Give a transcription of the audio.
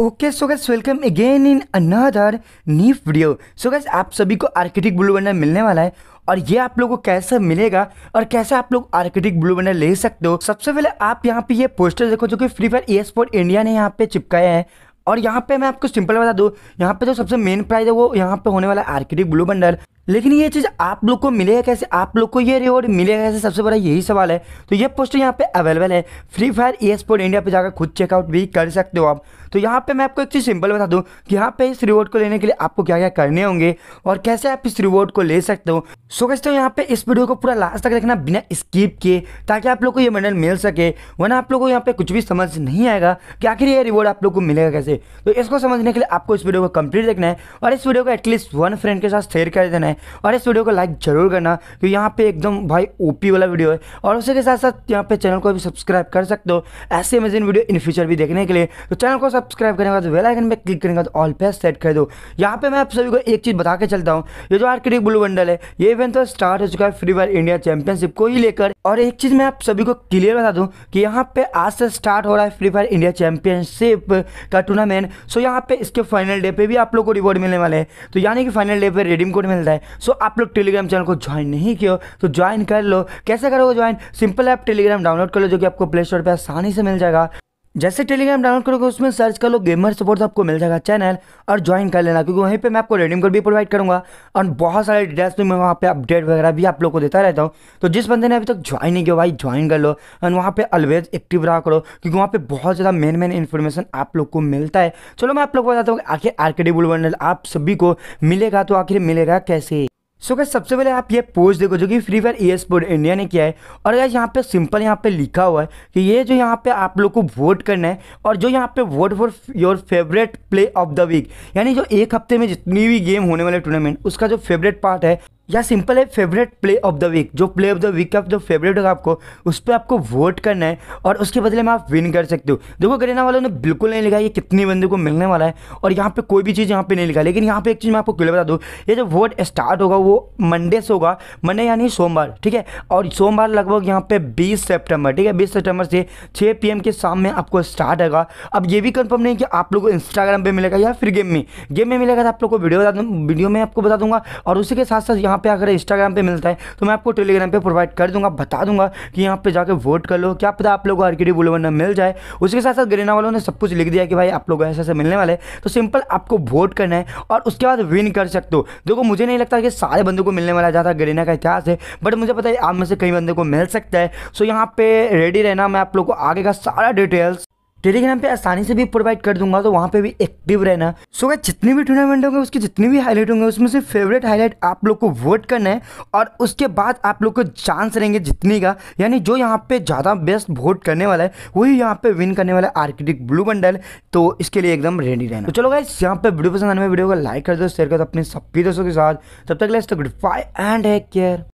okay so guys welcome again in another new video so guys आप सभी को Arctic blue बनर मिलने वाला है और ये आप लोगों को कैसे मिलेगा और कैसे आप लोग आर्किटिक ब्लू बनर ले सकते हो सबसे पहले आप यहाँ पे ये पोस्टर देखो जो कि free fire esport India ने यहाँ पे चिपकाया है और यहाँ पे मैं आपको सिंपल बता दूँ यहाँ पे जो सबसे मेन प्राइज है वो यहाँ पे होने वाला है आर्किटिक ब्लू बंडर लेकिन ये चीज़ आप लोग को मिलेगा कैसे आप लोग को ये रिवॉर्ड मिलेगा कैसे सबसे बड़ा यही सवाल है तो ये पोस्टर यहाँ पे अवेलेबल है free fire esport India पे जाकर खुद चेकआउट भी कर सकते हो आप तो यहाँ पे मैं आपको एक चीज़ सिंपल बता दूँ कि यहाँ पे इस रिवॉर्ड को लेने के लिए आपको क्या क्या करने होंगे और कैसे आप इस रिवॉर्ड को ले सकते हो सो कहते हो यहाँ पे इस वीडियो को पूरा लास्ट तक देखना बिना स्किप किए ताकि आप लोग को ये मेडल मिल सके वरना आप लोग को यहाँ पे कुछ भी समझ नहीं आएगा कि आखिर ये रिवॉर्ड आप लोग को मिलेगा कैसे तो इसको समझने के लिए आपको इस वीडियो को कंप्लीट देखना है और इस वीडियो को एटलीस्ट वन फ्रेंड के साथ शेयर कर देना है और इस वीडियो को लाइक जरूर करना क्योंकि यहाँ पे एकदम भाई ओपी वाला वीडियो है और उसी के साथ साथ यहाँ पे चैनल को भी सब्सक्राइब कर सकते हो ऐसे अमेजिंग वीडियो इन फ्यूचर भी देखने के लिए तो चैनल को सब्सक्राइब करने के बाद वेलाइकन आइकन क्लिक करने के बाद ऑल पे सेट कर दो यहाँ पे मैं आप सभी को एक चीज़ बता के चलता हूँ ये जो आर्किटिक ब्लू बंडल है ये इवेंट तो स्टार्ट हो चुका है फ्री फायर इंडिया चैंपियनशिप को ही लेकर और एक चीज़ मैं आप सभी को क्लियर बता दूँ कि यहाँ पे आज से स्टार्ट हो रहा है फ्री फायर इंडिया चैंपियनशिप का टूर्नामेंट सो यहाँ पे इसके फाइनल डे पे भी आप लोग को रिवॉर्ड मिलने वाले हैं तो यानी कि फाइनल डे पे रेडीम कोड मिलता है सो आप लोग टेलीग्राम चैनल को ज्वाइन नहीं किया तो ज्वाइन कर लो कैसे करोगे join simple app Telegram download कर लो जो कि आपको प्ले स्टोर पर आसानी से मिल जाएगा जैसे टेलीग्राम डाउनलोड करोगे उसमें सर्च कर लो गेमर सपोर्ट आपको मिल जाएगा चैनल और ज्वाइन कर लेना क्योंकि वहीं पे मैं आपको रेडिंग कोड भी प्रोवाइड करूंगा और बहुत सारे डिटेल्स भी तो मैं वहाँ पे अपडेट वगैरह भी आप लोग को देता रहता हूँ तो जिस बंदे ने अभी तक ज्वाइन नहीं किया भाई ज्वाइन कर लो एंड वहाँ पर अलवेज एक्टिव रहा करो क्योंकि वहाँ पर बहुत ज़्यादा मेन मेन इन्फॉर्मेशन आप लोग को मिलता है चलो मैं आप लोग को बताता हूँ आखिर आर के आप सभी को मिलेगा तो आखिर मिलेगा कैसे सो so, सबसे पहले आप ये पोज देखो जो कि free fire esport India ने किया है और गैस यहाँ पे सिंपल यहाँ पे लिखा हुआ है कि ये जो यहाँ पे आप लोग को वोट करना है और जो यहाँ पे vote for your favourite play of the week यानी जो एक हफ्ते में जितनी भी गेम होने वाले टूर्नामेंट उसका जो फेवरेट पार्ट है या सिंपल है favourite play of the week जो प्ले ऑफ द वीक का जो फेवरेट होगा आपको उस पर आपको वोट करना है और उसके बदले में आप विन कर सकते हो देखो करेना वालों ने बिल्कुल नहीं लिखा ये कितने बंदे को मिलने वाला है और यहाँ पे कोई भी चीज़ यहाँ पे नहीं लिखा लेकिन यहाँ पे एक चीज़ मैं आपको क्लियर बता दूँ ये जो वोट स्टार्ट होगा वो मंडे से होगा मंडे यानी सोमवार ठीक है और सोमवार लगभग यहाँ पे बीस सेप्टेम्बर ठीक है बीस सेप्टेम्बर से छः पी के शाम में आपको स्टार्ट होगा अब ये भी कन्फर्म नहीं कि आप लोग को इंस्टाग्राम पर मिलेगा या फिर गेम में गेम में मिलेगा तो आप लोग को वीडियो बता दूँ वीडियो में आपको बता दूंगा और उसी के साथ साथ यहाँ पे अगर इंस्टाग्राम पे मिलता है तो मैं आपको टेलीग्राम पे प्रोवाइड कर दूंगा बता दूंगा कि यहाँ पे जाके वोट कर लो क्या पता आप लोगों को बुलो वन मिल जाए उसके साथ साथ गरीना वालों ने सब कुछ लिख दिया कि भाई आप लोग ऐसे ऐसे मिलने वाले तो सिंपल आपको वोट करना है और उसके बाद विन कर सकते हो देखो मुझे नहीं लगता कि सारे बंदों को मिलने वाला ज़्यादा गरीना का इतिहास है बट मुझे पता है आप में से कई बंदे को मिल सकता है सो यहाँ पे रेडी रहना मैं आप लोग को आगे का सारा डिटेल्स टेलीग्राम पे आसानी से भी प्रोवाइड कर दूंगा तो वहाँ पे भी एक्टिव रहना सो so, जितने भी टूर्नामेंट होंगे उसकी जितनी भी हाईलाइट होंगे उसमें से फेवरेट हाईलाइट आप लोग को वोट करना है और उसके बाद आप लोग को चांस रहेंगे जितने का यानी जो यहाँ पे ज़्यादा बेस्ट वोट करने वाला है वही यहाँ पे विन करने वाला है आर्किटिक ब्लू बंडल तो इसके लिए एकदम रेडी रहना तो चलो गाइस यहाँ पे वीडियो पसंद आने में वीडियो को लाइक कर दो शेयर कर दो अपने सभी दोस्तों के साथ तब तक let's goodbye and care